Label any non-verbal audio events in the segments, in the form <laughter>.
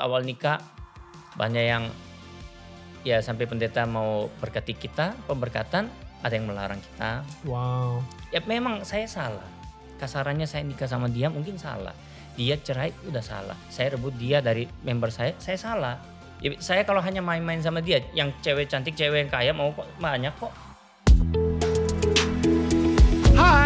awal nikah banyak yang ya sampai pendeta mau berkati kita pemberkatan ada yang melarang kita. Wow. Ya memang saya salah. Kasarannya saya nikah sama dia mungkin salah. Dia cerai udah salah. Saya rebut dia dari member saya, saya salah. Ya, saya kalau hanya main-main sama dia, yang cewek cantik, cewek yang kaya mau kok banyak kok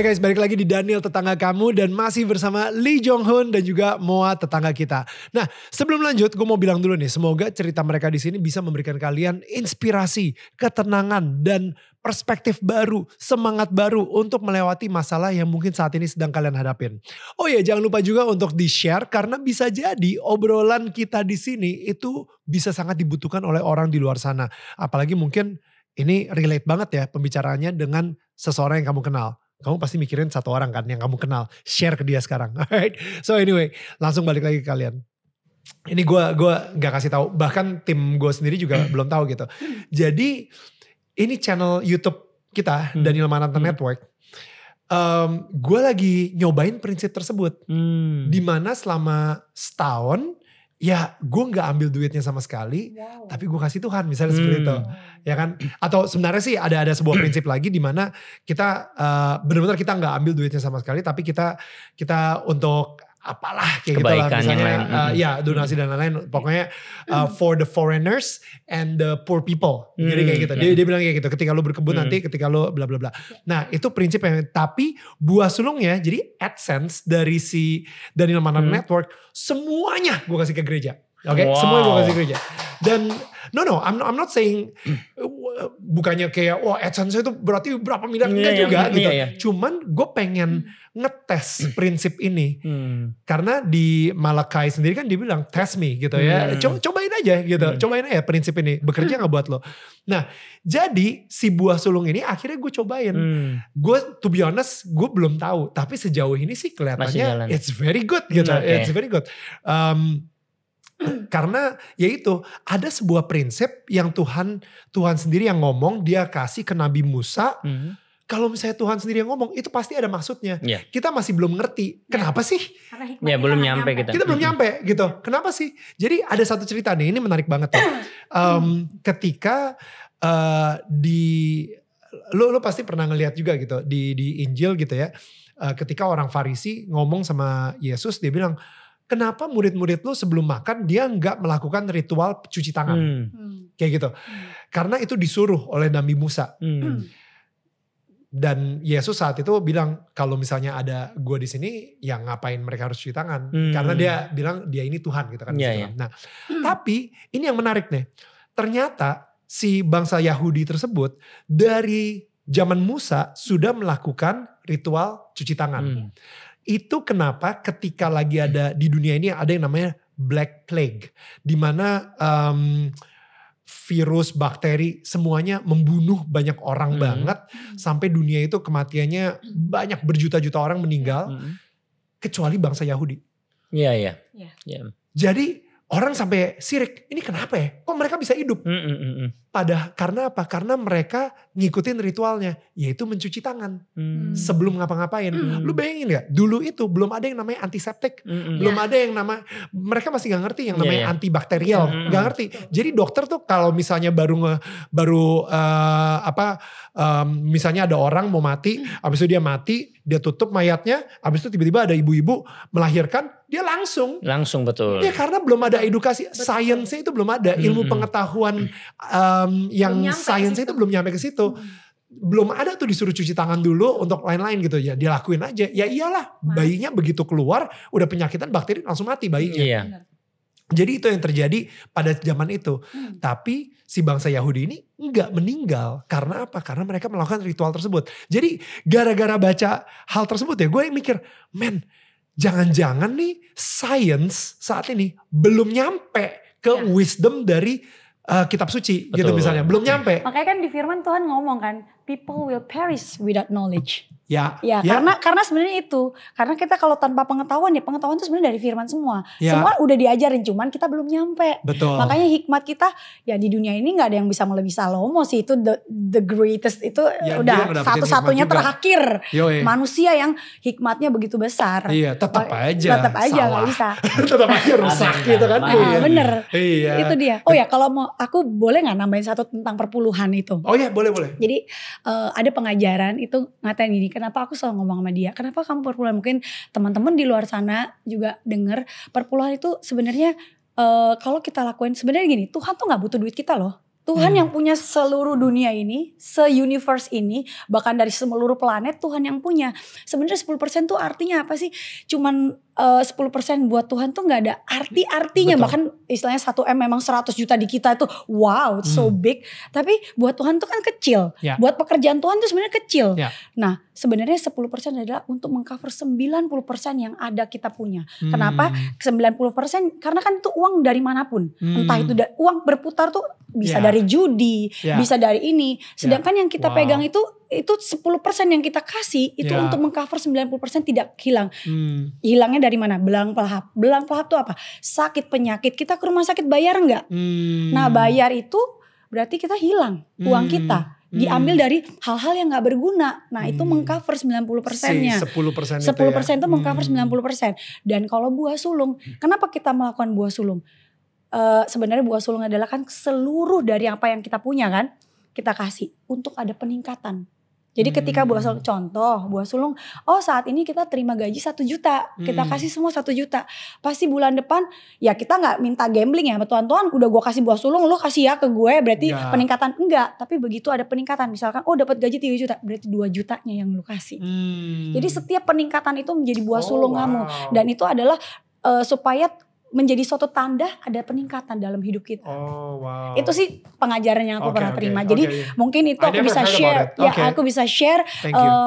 Hey guys, balik lagi di Daniel Tetangga Kamu dan masih bersama Lee Jong Hoon dan juga Moa Tetangga Kita. Nah, sebelum lanjut gue mau bilang dulu nih, semoga cerita mereka di sini bisa memberikan kalian inspirasi, ketenangan, dan perspektif baru, semangat baru untuk melewati masalah yang mungkin saat ini sedang kalian hadapin. Oh ya, jangan lupa juga untuk di-share karena bisa jadi obrolan kita di sini itu bisa sangat dibutuhkan oleh orang di luar sana. Apalagi mungkin ini relate banget ya pembicaranya dengan seseorang yang kamu kenal kamu pasti mikirin satu orang kan yang kamu kenal share ke dia sekarang <laughs> alright so anyway langsung balik lagi ke kalian ini gue gua nggak kasih tahu bahkan tim gue sendiri juga hmm. belum tahu gitu jadi ini channel YouTube kita hmm. Daniel Mananta hmm. Network um, gue lagi nyobain prinsip tersebut hmm. dimana selama setahun ya gue nggak ambil duitnya sama sekali wow. tapi gue kasih Tuhan misalnya hmm. seperti itu hmm. ya kan atau sebenarnya sih ada ada sebuah prinsip lagi di mana kita uh, benar-benar kita nggak ambil duitnya sama sekali tapi kita kita untuk apalah kayak gitu lah misalnya lain. Uh, ya donasi dan lain-lain pokoknya uh, for the foreigners and the poor people hmm. jadi kayak mm, gitu ya. dia, dia bilang kayak gitu ketika lu berkebun hmm. nanti ketika lu bla bla bla ya. nah itu prinsip yang tapi buah sulungnya jadi adsense dari si Daniel Manan hmm. Network semuanya gue kasih ke gereja oke okay? wow. semuanya gue kasih ke gereja dan no no I'm I'm not saying mm bukannya kayak wah oh, AdSense itu berarti berapa miliar iya, enggak yeah, juga yeah, gitu. Yeah, Cuman gue pengen hmm. ngetes hmm. prinsip ini. Hmm. Karena di Malakai sendiri kan dibilang test me gitu ya. Hmm. cobain aja gitu. Hmm. Cobain aja prinsip ini. Bekerja hmm. nggak buat lo. Nah, jadi si buah sulung ini akhirnya gue cobain. Hmm. Gue to be honest gue belum tahu, tapi sejauh ini sih kelihatannya it's very good gitu. Okay. It's very good. Um, karena yaitu ada sebuah prinsip yang Tuhan Tuhan sendiri yang ngomong dia kasih ke Nabi Musa. Hmm. Kalau misalnya Tuhan sendiri yang ngomong itu pasti ada maksudnya. Yeah. Kita masih belum ngerti. Iya. Kenapa sih? Ya yeah, belum nyampe kita. Kita belum hmm. nyampe gitu. Kenapa sih? Jadi ada satu cerita nih ini menarik banget tuh. Um, ketika uh, di lo lo pasti pernah ngelihat juga gitu di di Injil gitu ya. Uh, ketika orang Farisi ngomong sama Yesus dia bilang kenapa murid-murid lu sebelum makan dia nggak melakukan ritual cuci tangan hmm. hmm. kayak gitu karena itu disuruh oleh Nabi Musa hmm. hmm. dan Yesus saat itu bilang kalau misalnya ada gue di sini yang ngapain mereka harus cuci tangan hmm. karena dia bilang dia ini Tuhan gitu kan yeah, yeah. Iya. nah hmm. tapi ini yang menarik nih ternyata si bangsa Yahudi tersebut dari zaman Musa sudah melakukan ritual cuci tangan. Hmm. Itu kenapa ketika lagi ada di dunia ini ada yang namanya Black Plague, di mana um, virus, bakteri, semuanya membunuh banyak orang hmm. banget sampai dunia itu kematiannya banyak berjuta-juta orang meninggal, hmm. kecuali bangsa Yahudi. Iya, iya. Ya. Jadi orang sampai sirik ini kenapa ya kok mereka bisa hidup mm, mm, mm, mm. pada karena apa karena mereka ngikutin ritualnya yaitu mencuci tangan mm. sebelum ngapa-ngapain mm. lu bayangin nggak dulu itu belum ada yang namanya antiseptik mm, mm. belum yeah. ada yang nama mereka masih nggak ngerti yang iya, namanya yeah, yeah. antibakterial nggak mm, mm. mm. ngerti jadi dokter tuh kalau misalnya baru nge, baru uh, apa um, misalnya ada orang mau mati mm. abis itu dia mati dia tutup mayatnya abis itu tiba-tiba ada ibu-ibu melahirkan dia langsung. Langsung betul. Ya karena belum ada edukasi, sainsnya itu belum ada, ilmu hmm. pengetahuan um, yang sainsnya itu belum nyampe ke situ. Hmm belum ada tuh disuruh cuci tangan dulu untuk lain-lain gitu ya dia lakuin aja ya iyalah bayinya begitu keluar udah penyakitan bakteri langsung mati bayinya iya. jadi itu yang terjadi pada zaman itu hmm. tapi si bangsa Yahudi ini nggak meninggal karena apa karena mereka melakukan ritual tersebut jadi gara-gara baca hal tersebut ya gue mikir men jangan-jangan nih sains saat ini belum nyampe ke ya. wisdom dari uh, kitab suci gitu Betul. gitu misalnya belum iya. nyampe. Makanya kan di firman Tuhan ngomong kan people will perish without knowledge. Ya, ya, ya. karena karena sebenarnya itu karena kita kalau tanpa pengetahuan ya pengetahuan itu sebenarnya dari firman semua. Ya. Semua udah diajarin, cuman kita belum nyampe. Betul. Makanya hikmat kita ya di dunia ini nggak ada yang bisa melebihi Salomo sih itu the, the greatest itu ya, udah satu-satunya terakhir Yoi. manusia yang hikmatnya begitu besar. Iya, tetap aja. Tetap aja nggak bisa. <laughs> tetap aja rusak gitu kan. ah, Bener. Iya. Itu dia. Oh ya kalau mau aku boleh nggak nambahin satu tentang perpuluhan itu? Oh ya boleh boleh. Jadi uh, ada pengajaran itu ngatain ini kenapa aku selalu ngomong sama dia kenapa kamu perpuluhan mungkin teman-teman di luar sana juga dengar perpuluhan itu sebenarnya uh, kalau kita lakuin sebenarnya gini Tuhan tuh nggak butuh duit kita loh Tuhan hmm. yang punya seluruh dunia ini, se-universe ini, bahkan dari seluruh planet Tuhan yang punya. Sebenarnya 10% tuh artinya apa sih? Cuman eh, uh, 10% buat Tuhan tuh nggak ada arti-artinya. Bahkan istilahnya satu m memang 100 juta di kita itu wow, hmm. so big. Tapi buat Tuhan tuh kan kecil. Yeah. Buat pekerjaan Tuhan tuh sebenarnya kecil. Yeah. Nah, sebenarnya 10% adalah untuk mengcover 90% yang ada kita punya. Hmm. Kenapa? 90% karena kan itu uang dari manapun. Hmm. Entah itu uang berputar tuh bisa yeah. dari dari judi, yeah. bisa dari ini. Ya. Sedangkan yeah. yang kita wow. pegang itu itu 10% yang kita kasih itu yeah. untuk mengcover 90% tidak hilang. Hmm. Hilangnya dari mana? Belang pelahap. Belang pelahap itu apa? Sakit penyakit. Kita ke rumah sakit bayar enggak? Hmm. Nah, bayar itu berarti kita hilang uang hmm. kita diambil hmm. dari hal-hal yang nggak berguna. Nah, hmm. itu mengcover 90 persennya. Si 10 persen itu 10 persen itu, ya? itu mengcover hmm. 90 persen. Dan kalau buah sulung, kenapa kita melakukan buah sulung? uh, sebenarnya buah sulung adalah kan seluruh dari apa yang kita punya kan kita kasih untuk ada peningkatan. Jadi hmm. ketika buah sulung contoh buah sulung, oh saat ini kita terima gaji satu juta, kita hmm. kasih semua satu juta. Pasti bulan depan ya kita nggak minta gambling ya, tuan tuan udah gue kasih buah sulung, lo kasih ya ke gue, berarti ya. peningkatan enggak. Tapi begitu ada peningkatan, misalkan oh dapat gaji tiga juta, berarti dua jutanya yang lo kasih. Hmm. Jadi setiap peningkatan itu menjadi buah oh, sulung wow. kamu, dan itu adalah uh, supaya menjadi suatu tanda ada peningkatan dalam hidup kita. Oh wow. Itu sih pengajaran yang aku okay, pernah okay, terima. Jadi okay. mungkin itu ya, aku bisa share. Okay. Ya aku bisa share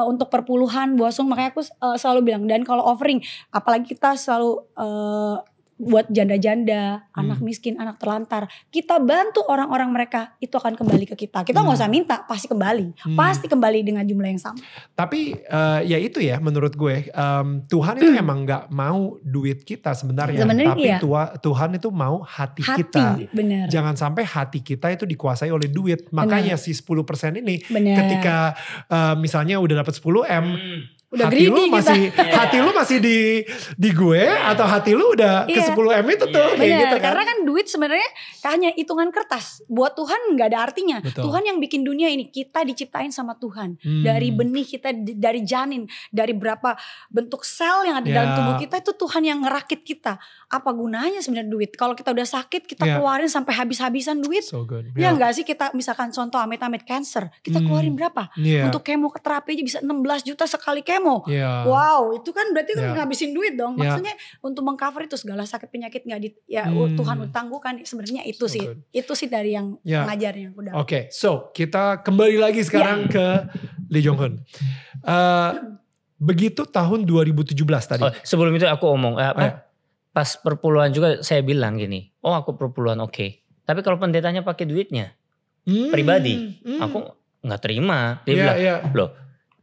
untuk perpuluhan, bosong. Makanya aku uh, selalu bilang dan kalau offering, apalagi kita selalu uh, buat janda-janda, hmm. anak miskin, anak terlantar. Kita bantu orang-orang mereka, itu akan kembali ke kita. Kita nggak hmm. usah minta, pasti kembali. Hmm. Pasti kembali dengan jumlah yang sama. Tapi uh, ya itu ya menurut gue, um, Tuhan itu hmm. emang nggak mau duit kita sebenarnya. sebenarnya Tapi iya. tua, Tuhan itu mau hati, hati kita. Bener. Jangan sampai hati kita itu dikuasai oleh duit. Makanya bener. si 10% ini bener. ketika uh, misalnya udah dapat 10M, hmm udah hati lu masih kita. <laughs> hati lu masih di di gue atau hati lu udah iya. ke 10 m itu tuh yeah. kayak gitu kan. Karena kan duit sebenarnya hanya hitungan kertas. Buat Tuhan nggak ada artinya. Betul. Tuhan yang bikin dunia ini kita diciptain sama Tuhan. Hmm. Dari benih kita dari janin, dari berapa bentuk sel yang ada yeah. dalam ya. tubuh kita itu Tuhan yang ngerakit kita. Apa gunanya sebenarnya duit? Kalau kita udah sakit kita yeah. keluarin sampai habis-habisan duit. So good. Yeah. Ya enggak ya. sih kita misalkan contoh amit-amit cancer, kita hmm. keluarin berapa? Yeah. Untuk kemoterapi aja bisa 16 juta sekali kemo kemo. Yeah. Wow, itu kan berarti yeah. kan iya. ngabisin duit dong. Iya. Maksudnya yeah. untuk mengcover itu segala sakit penyakit nggak di ya hmm. Tuhan kan. sebenarnya itu so sih. Good. Itu sih dari yang yeah. Iya. ngajarin yang udah. Oke, okay. so kita kembali lagi sekarang yeah. ke Lee Jong Hun. Uh, begitu tahun 2017 tadi. Oh, sebelum itu aku omong eh, apa? Oh, Pas perpuluhan juga saya bilang gini, "Oh, aku perpuluhan oke." Okay. Tapi kalau pendetanya pakai duitnya hmm, pribadi, hmm. aku nggak terima. Dia yeah, bilang, yeah. "Loh,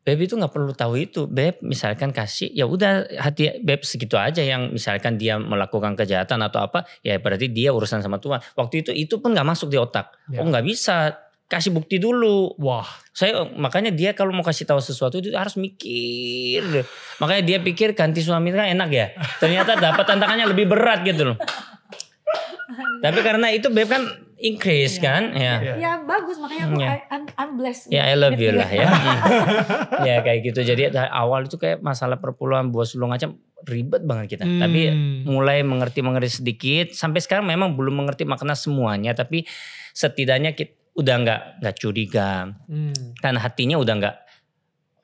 Beb itu nggak perlu tahu itu. Beb misalkan kasih ya udah hati Beb segitu aja yang misalkan dia melakukan kejahatan atau apa ya berarti dia urusan sama Tuhan. Waktu itu itu pun nggak masuk di otak. Ya. Oh nggak bisa kasih bukti dulu. Wah. Saya makanya dia kalau mau kasih tahu sesuatu itu harus mikir. makanya dia pikir ganti suami kan enak ya. Ternyata dapat tantangannya lebih berat gitu loh. Tapi karena itu Beb kan increase yeah. kan iya. Iya. ya yeah. ya yeah. bagus makanya aku yeah. I, I'm, I'm blessed ya yeah, I love you lah ya iya. <laughs> ya kayak gitu jadi awal itu kayak masalah perpuluhan buah sulung aja ribet banget kita hmm. tapi mulai mengerti mengerti sedikit sampai sekarang memang belum mengerti makna semuanya tapi setidaknya kita udah nggak nggak curiga hmm. dan hatinya udah nggak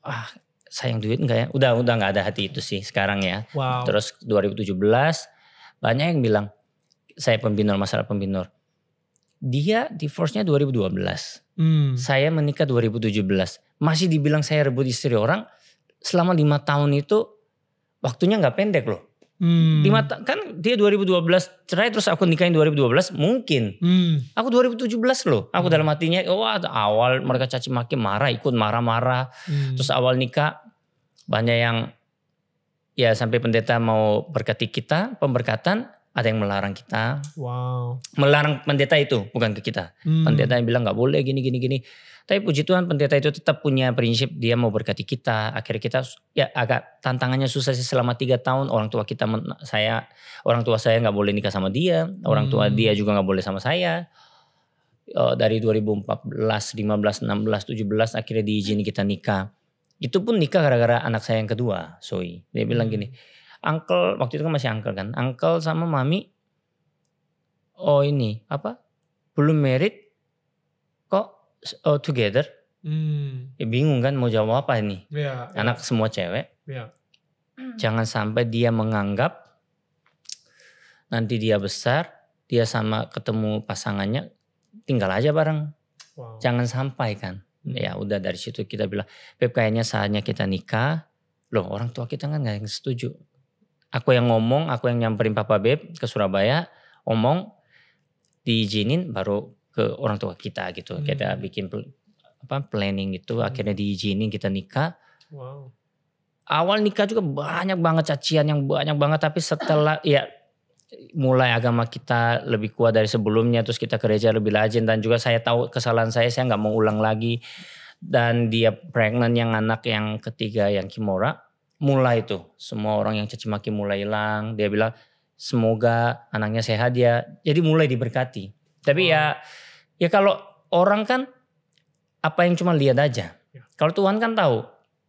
ah sayang duit enggak ya udah udah nggak ada hati itu sih sekarang ya wow. terus 2017 banyak yang bilang saya pembinor masalah pembinor dia divorce-nya 2012. Hmm. Saya menikah 2017. Masih dibilang saya rebut istri orang selama lima tahun itu waktunya nggak pendek loh. Hmm. Lima kan dia 2012 cerai terus aku nikahin 2012 mungkin. Hmm. Aku 2017 loh. Aku hmm. dalam hatinya wah awal mereka caci maki marah ikut marah-marah. Hmm. Terus awal nikah banyak yang ya sampai pendeta mau berkati kita pemberkatan ada yang melarang kita. Wow. Melarang pendeta itu, bukan ke kita. Hmm. Pendeta yang bilang nggak boleh gini gini gini. Tapi puji Tuhan pendeta itu tetap punya prinsip dia mau berkati kita. Akhirnya kita ya agak tantangannya susah sih selama tiga tahun orang tua kita saya orang tua saya nggak boleh nikah sama dia, orang tua hmm. dia juga nggak boleh sama saya. Uh, dari 2014, 15, 16, 17 akhirnya diizinkan kita nikah. Itu pun nikah gara-gara anak saya yang kedua, Soi. Dia bilang gini, uncle waktu itu kan masih uncle kan uncle sama mami oh ini apa belum married kok oh, together hmm. ya bingung kan mau jawab apa ini yeah, iya. anak yeah. semua cewek yeah. Hmm. jangan sampai dia menganggap nanti dia besar dia sama ketemu pasangannya tinggal aja bareng wow. jangan sampai kan hmm. ya udah dari situ kita bilang Beb kayaknya saatnya kita nikah loh orang tua kita kan gak yang setuju aku yang ngomong, aku yang nyamperin Papa Beb ke Surabaya, ngomong diizinin baru ke orang tua kita gitu. Hmm. Kita bikin apa planning gitu, hmm. akhirnya diizinin kita nikah. Wow. Awal nikah juga banyak banget cacian yang banyak banget tapi setelah ya mulai agama kita lebih kuat dari sebelumnya terus kita gereja lebih rajin dan juga saya tahu kesalahan saya saya nggak mau ulang lagi dan dia pregnant yang anak yang ketiga yang Kimora mulai tuh semua orang yang caci maki mulai hilang. Dia bilang semoga anaknya sehat ya. Jadi mulai diberkati. Tapi oh. ya ya kalau orang kan apa yang cuma lihat aja. Ya. Kalau Tuhan kan tahu.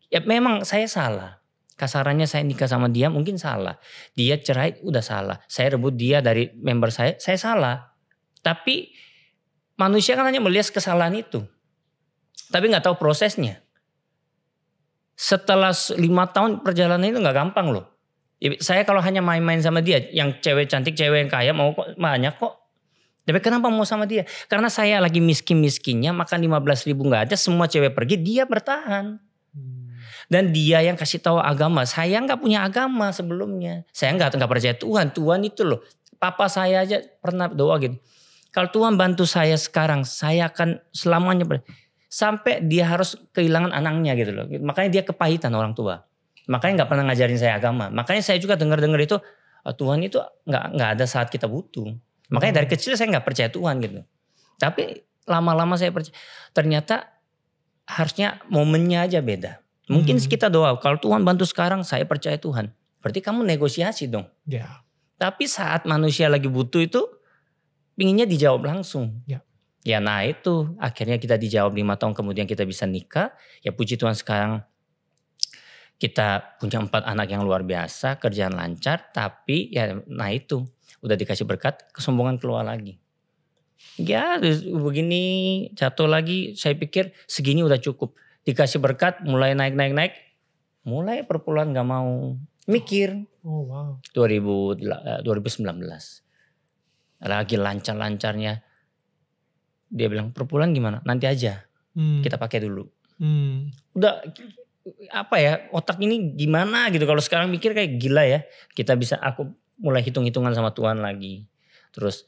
Ya memang saya salah kasarannya saya nikah sama dia mungkin salah. Dia cerai udah salah. Saya rebut dia dari member saya, saya salah. Tapi manusia kan hanya melihat kesalahan itu. Tapi nggak tahu prosesnya setelah lima tahun perjalanan itu nggak gampang loh. Saya kalau hanya main-main sama dia, yang cewek cantik, cewek yang kaya mau kok banyak kok. Tapi kenapa mau sama dia? Karena saya lagi miskin-miskinnya, makan lima belas ribu nggak ada, semua cewek pergi, dia bertahan. Hmm. Dan dia yang kasih tahu agama, saya nggak punya agama sebelumnya. Saya nggak nggak percaya Tuhan, Tuhan itu loh. Papa saya aja pernah doa gitu. Kalau Tuhan bantu saya sekarang, saya akan selamanya. Ber- sampai dia harus kehilangan anaknya gitu loh. Makanya dia kepahitan orang tua. Makanya nggak pernah ngajarin saya agama. Makanya saya juga dengar-dengar itu ah, Tuhan itu nggak nggak ada saat kita butuh. Makanya dari hmm. kecil saya nggak percaya Tuhan gitu. Tapi lama-lama saya percaya. Ternyata harusnya momennya aja beda. Mungkin hmm. kita doa kalau Tuhan bantu sekarang saya percaya Tuhan. Berarti kamu negosiasi dong. Yeah. Tapi saat manusia lagi butuh itu pinginnya dijawab langsung. Ya. Ya nah itu akhirnya kita dijawab lima tahun kemudian kita bisa nikah. Ya puji Tuhan sekarang kita punya empat anak yang luar biasa, kerjaan lancar, tapi ya nah itu udah dikasih berkat, kesombongan keluar lagi. Ya begini, jatuh lagi saya pikir segini udah cukup. Dikasih berkat, mulai naik naik naik, mulai perpuluhan gak mau mikir. Oh wow. 2019 eh, lagi lancar-lancarnya dia bilang perpulan gimana nanti aja hmm. kita pakai dulu hmm. udah apa ya otak ini gimana gitu kalau sekarang mikir kayak gila ya kita bisa aku mulai hitung-hitungan sama Tuhan lagi terus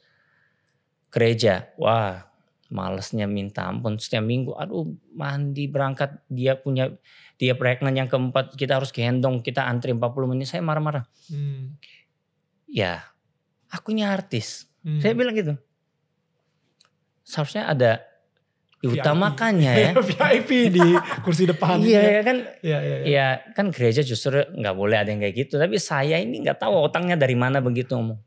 gereja wah malesnya minta ampun setiap minggu aduh mandi berangkat dia punya dia pregnant yang keempat kita harus kehendong kita antri 40 menit saya marah-marah hmm. ya aku ini artis hmm. saya bilang gitu seharusnya ada diutamakannya ya. <laughs> VIP di kursi depan. iya ya kan. Iya ya, ya. ya, kan gereja justru nggak boleh ada yang kayak gitu. Tapi saya ini nggak tahu otaknya dari mana begitu ngomong.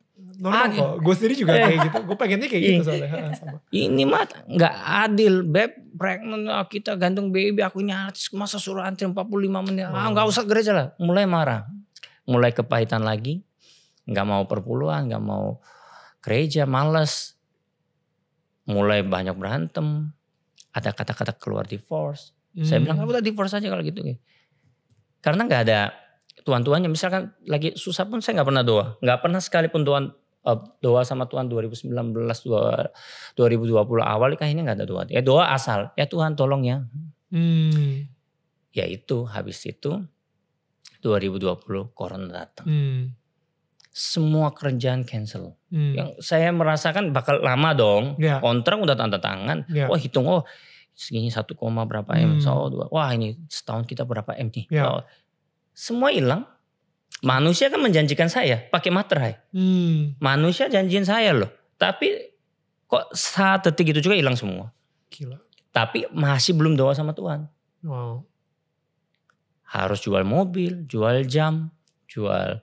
ah, gue sendiri juga kayak gitu. Gue pengennya kayak gitu soalnya. Iya. Ini mah nggak adil, beb. Pregnant ah, kita gantung baby, aku nyaris masa suruh antri 45 menit. Oh. Ah nggak oh. usah gereja lah. Mulai marah, mulai kepahitan lagi. Nggak mau perpuluhan, nggak mau gereja, males mulai banyak berantem, ada kata-kata keluar divorce. Hmm. Saya bilang kamu udah divorce aja kalau gitu. Karena gak ada tuan-tuannya. Misalkan lagi susah pun saya gak pernah doa, Gak pernah sekalipun tuan eh, doa sama Tuhan 2019 2020 awal kayaknya nggak ada doa. Ya doa asal, ya Tuhan tolong ya. Hmm. Ya itu habis itu 2020 corona datang. Hmm semua kerjaan cancel. Hmm. Yang saya merasakan bakal lama dong. Yeah. Kontrak udah tanda tangan. Yeah. Wah hitung oh segini satu koma berapa m, hmm. so dua. Wah ini setahun kita berapa m nih. Yeah. So, semua hilang. Manusia kan menjanjikan saya pakai materai. Hmm. Manusia janjiin saya loh. Tapi kok saat detik itu juga hilang semua. Gila. Tapi masih belum doa sama Tuhan. Wow. Harus jual mobil, jual jam, jual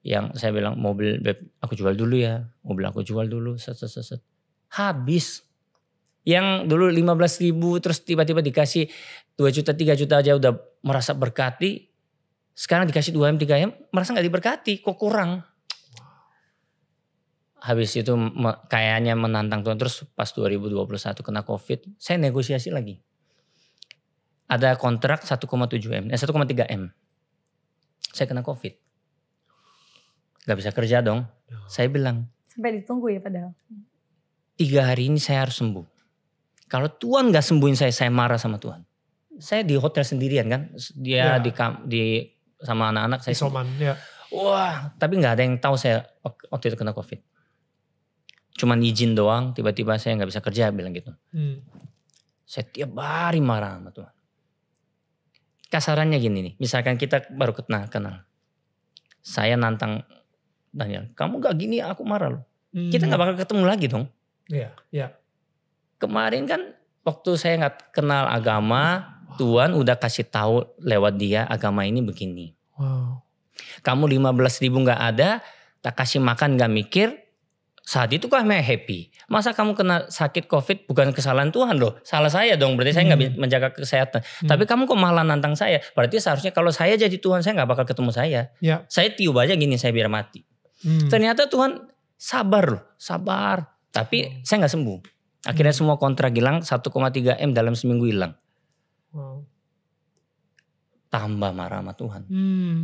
yang saya bilang mobil beb, aku jual dulu ya mobil aku jual dulu set set set, set. habis yang dulu lima belas ribu terus tiba-tiba dikasih dua juta tiga juta aja udah merasa berkati sekarang dikasih dua m tiga m merasa nggak diberkati kok kurang habis itu kayaknya menantang Tuhan terus pas 2021 kena covid saya negosiasi lagi ada kontrak 1,7 m eh 1,3 m saya kena covid Gak bisa kerja dong. Ya. Saya bilang. Sampai ditunggu ya padahal. Tiga hari ini saya harus sembuh. Kalau Tuhan gak sembuhin saya, saya marah sama Tuhan. Saya di hotel sendirian kan. Dia ya. di, di sama anak-anak saya. Isoman ya. Wah, tapi nggak ada yang tahu saya waktu itu kena COVID. Cuman izin doang, tiba-tiba saya nggak bisa kerja, bilang gitu. Hmm. Saya tiap hari marah sama Tuhan. Kasarannya gini nih, misalkan kita baru kenal, kenal. Saya nantang Daniel, kamu gak gini aku marah loh. Hmm. Kita gak bakal ketemu lagi dong. Iya, iya. Kemarin kan waktu saya nggak kenal agama, wow. Tuhan udah kasih tahu lewat dia agama ini begini. Wow. Kamu 15 ribu gak ada, tak kasih makan gak mikir, saat itu kami happy. Masa kamu kena sakit covid bukan kesalahan Tuhan loh. Salah saya dong, berarti saya gak hmm. bisa menjaga kesehatan. Hmm. Tapi kamu kok malah nantang saya. Berarti seharusnya kalau saya jadi Tuhan, saya gak bakal ketemu saya. Ya. Saya tiup aja gini, saya biar mati. Hmm. Ternyata Tuhan sabar loh, sabar. Tapi hmm. saya nggak sembuh. Akhirnya hmm. semua kontrak hilang 1,3 M dalam seminggu hilang. Wow. Tambah marah sama Tuhan. Hmm.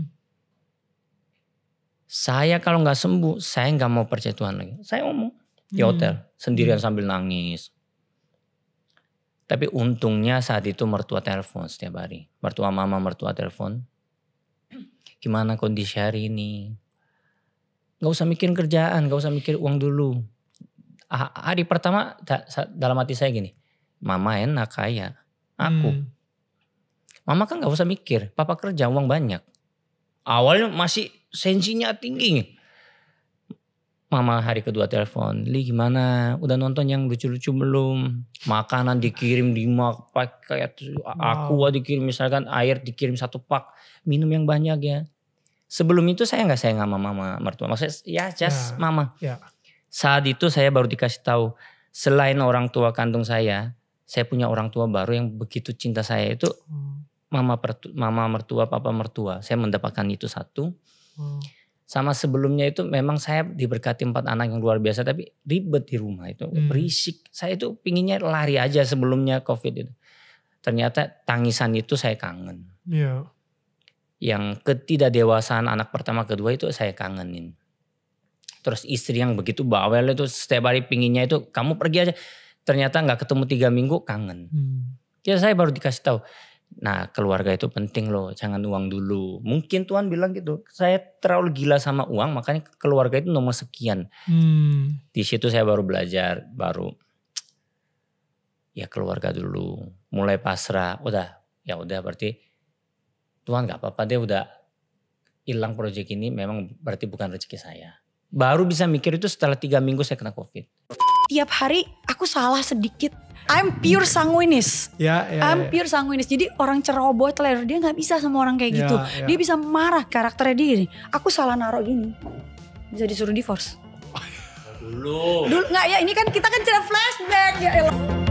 Saya kalau nggak sembuh, saya nggak mau percaya Tuhan lagi. Saya ngomong di hmm. hotel sendirian hmm. sambil nangis. Tapi untungnya saat itu mertua telepon setiap hari. Mertua mama mertua telepon. <clears throat> Gimana kondisi hari ini? nggak usah mikir kerjaan, nggak usah mikir uang dulu. Ah, hari pertama dalam hati saya gini, mama enak kaya, aku. Hmm. Mama kan nggak usah mikir, papa kerja uang banyak. Awalnya masih sensinya tinggi. Mama hari kedua telepon, Li gimana? Udah nonton yang lucu-lucu belum? Makanan dikirim di mak, kayak aku wow. dikirim misalkan air dikirim satu pak, minum yang banyak ya Sebelum itu saya nggak sayang sama mama mertua. Maksudnya ya just ya, mama. Ya. Saat itu saya baru dikasih tahu selain orang tua kandung saya, saya punya orang tua baru yang begitu cinta saya itu hmm. mama pertu, mama mertua, papa mertua. Saya mendapatkan itu satu. Hmm. Sama sebelumnya itu memang saya diberkati empat anak yang luar biasa tapi ribet di rumah itu hmm. berisik. Saya itu pinginnya lari aja sebelumnya covid itu. Ternyata tangisan itu saya kangen. yeah yang ketidak ketidakdewasaan anak pertama kedua itu saya kangenin. Terus istri yang begitu bawel itu setiap hari pinginnya itu kamu pergi aja. Ternyata nggak ketemu tiga minggu kangen. Hmm. Ya saya baru dikasih tahu. Nah keluarga itu penting loh jangan uang dulu. Mungkin Tuhan bilang gitu. Saya terlalu gila sama uang makanya keluarga itu nomor sekian. Hmm. Di situ saya baru belajar baru ya keluarga dulu. Mulai pasrah udah ya udah berarti Tuhan nggak apa-apa dia udah hilang proyek ini memang berarti bukan rezeki saya. Baru bisa mikir itu setelah tiga minggu saya kena covid. Tiap hari aku salah sedikit. I'm pure sanguinis. Ya, ya, I'm ya. pure sanguinis. Jadi orang ceroboh teler dia gak bisa sama orang kayak ya, gitu. Ya. Dia bisa marah karakternya dia gini. Aku salah naruh gini. Bisa disuruh divorce. Dulu. Dulu nggak ya ini kan kita kan cerita flashback ya. Elah. Ya.